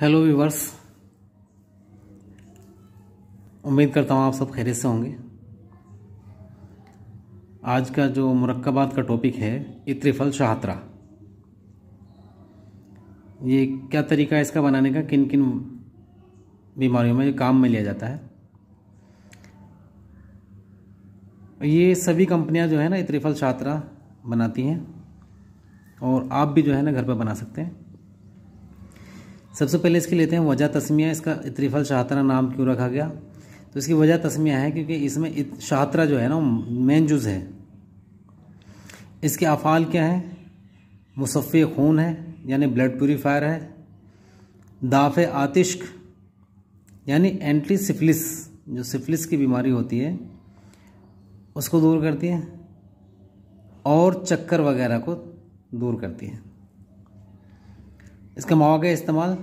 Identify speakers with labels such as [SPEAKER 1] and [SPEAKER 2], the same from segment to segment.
[SPEAKER 1] hello viewers उम्मीद करता हूँ आप सब खैरियत से होंगे आज का जो मरक्बात का टॉपिक है इतरीफल शाहतरा ये क्या तरीका है इसका बनाने का किन किन बीमारियों में ये काम में लिया जाता है ये सभी कंपनियां जो है ना इत्रिफल शाहतरा बनाती हैं और आप भी जो है ना घर पर बना सकते हैं सबसे पहले इसके लेते हैं वजह तस्मिया इसका त्रिफल शाहतरा नाम क्यों रखा गया तो इसकी वजह तस्मिया है क्योंकि इसमें शाहतरा जो है ना मेन जुज़ है इसके अफ़ाल क्या है मुसफ़ खून है यानी ब्लड प्योरीफायर है दाफ़ आतिश्क यानी एंटी सिफिलिस जो सिफिलिस की बीमारी होती है उसको दूर करती है और चक्कर वगैरह को दूर करती है इसका मौका इस्तेमाल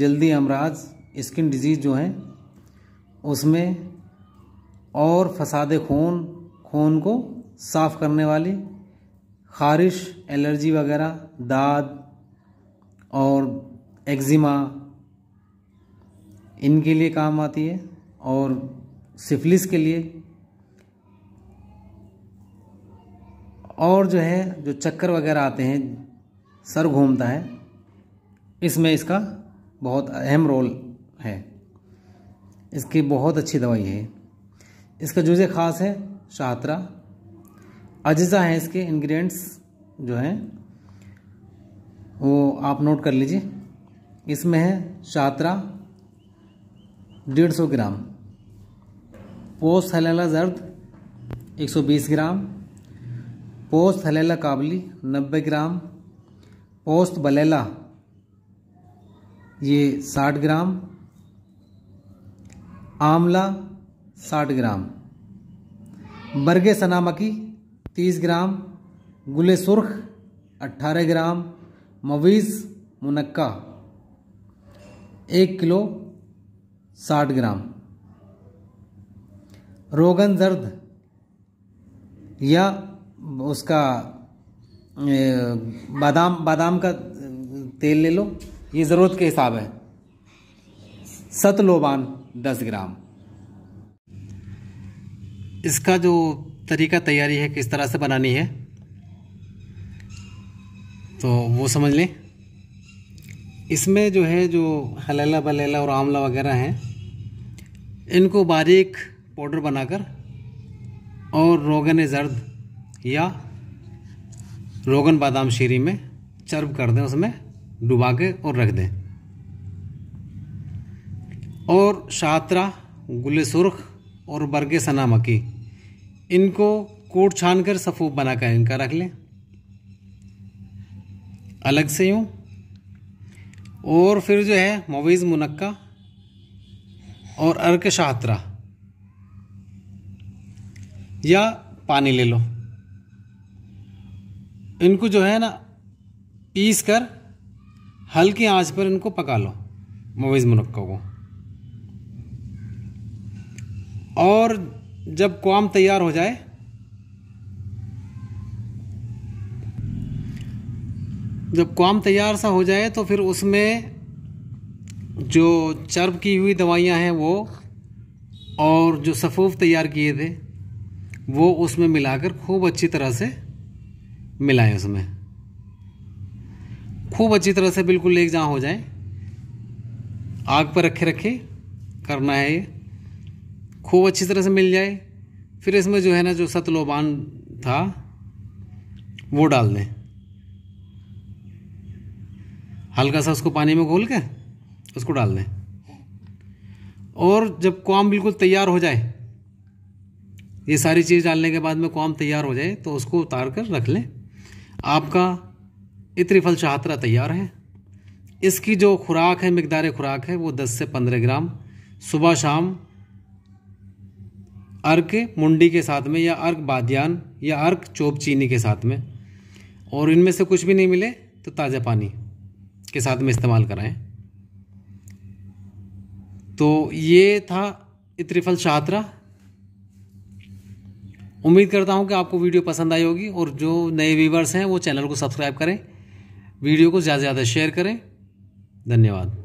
[SPEAKER 1] जल्दी अमराज स्किन डिजीज़ जो हैं उसमें और फसाद खून खून को साफ़ करने वाली खारिश एलर्जी वगैरह दाद और एक्जिमा इनके लिए काम आती है और सिफिलिस के लिए और जो है जो चक्कर वगैरह आते हैं सर घूमता है इसमें इसका बहुत अहम रोल है इसकी बहुत अच्छी दवाई है इसका जुज़ ख़ास है शाहतरा अज्जा हैं इसके इंग्रेडिएंट्स जो हैं वो आप नोट कर लीजिए इसमें है शाहतरा डेढ़ सौ ग्राम पोस्ट हलेला जर्द 120 ग्राम पोस्ट हलेला काबली 90 ग्राम पोस्ट बलेला ये 60 ग्राम आंवला 60 ग्राम बरगे सनामकी 30 ग्राम गुले सुर्ख 18 ग्राम मवीज़ मुनक्का एक किलो 60 ग्राम रोगन जर्द या उसका बादाम बादाम का तेल ले लो ये ज़रूरत के हिसाब है सतलोबान दस ग्राम इसका जो तरीका तैयारी है किस तरह से बनानी है तो वो समझ लें इसमें जो है जो हलेला बलेला और आंवला वगैरह हैं इनको बारीक पाउडर बनाकर और रोगन जर्द या रोगन बादाम शीरी में चर्ब कर दें उसमें डुबा के और रख दें और शात्रा गुल सुरख और बरगे सना मकी इनको कोट छान कर सफ़ूब कर इनका रख लें अलग से यूँ और फिर जो है मवीज़ मुनक्का और अर्क शात्रा या पानी ले लो इनको जो है ना पीस कर हल्की आंच पर इनको पका लो मवेज़ मुनक्का को और जब क्वाम तैयार हो जाए जब क्वाम तैयार सा हो जाए तो फिर उसमें जो चर्ब की हुई दवाइयां हैं वो और जो सफ़ूफ तैयार किए थे वो उसमें मिलाकर खूब अच्छी तरह से मिलाएं उसमें खूब अच्छी तरह से बिल्कुल एक जहाँ हो जाए आग पर रखे रखे करना है ये खूब अच्छी तरह से मिल जाए फिर इसमें जो है ना जो सतलोबान था वो डाल दें हल्का सा उसको पानी में घोल के उसको डाल दें और जब कॉम बिल्कुल तैयार हो जाए ये सारी चीज़ डालने के बाद में कॉम तैयार हो जाए तो उसको उतार कर रख लें आपका इतरीफल चाहत्रा तैयार है इसकी जो खुराक है मकदार खुराक है वो 10 से 15 ग्राम सुबह शाम अर्क मुंडी के साथ में या अर्क बादियान या अर्क चोप चीनी के साथ में और इनमें से कुछ भी नहीं मिले तो ताज़ा पानी के साथ में इस्तेमाल कराएं तो ये था इत्रिफल शाहतरा उम्मीद करता हूँ कि आपको वीडियो पसंद आई होगी और जो नए व्यूवर्स हैं वो चैनल को सब्सक्राइब करें वीडियो को ज़्यादा से ज़्यादा शेयर करें धन्यवाद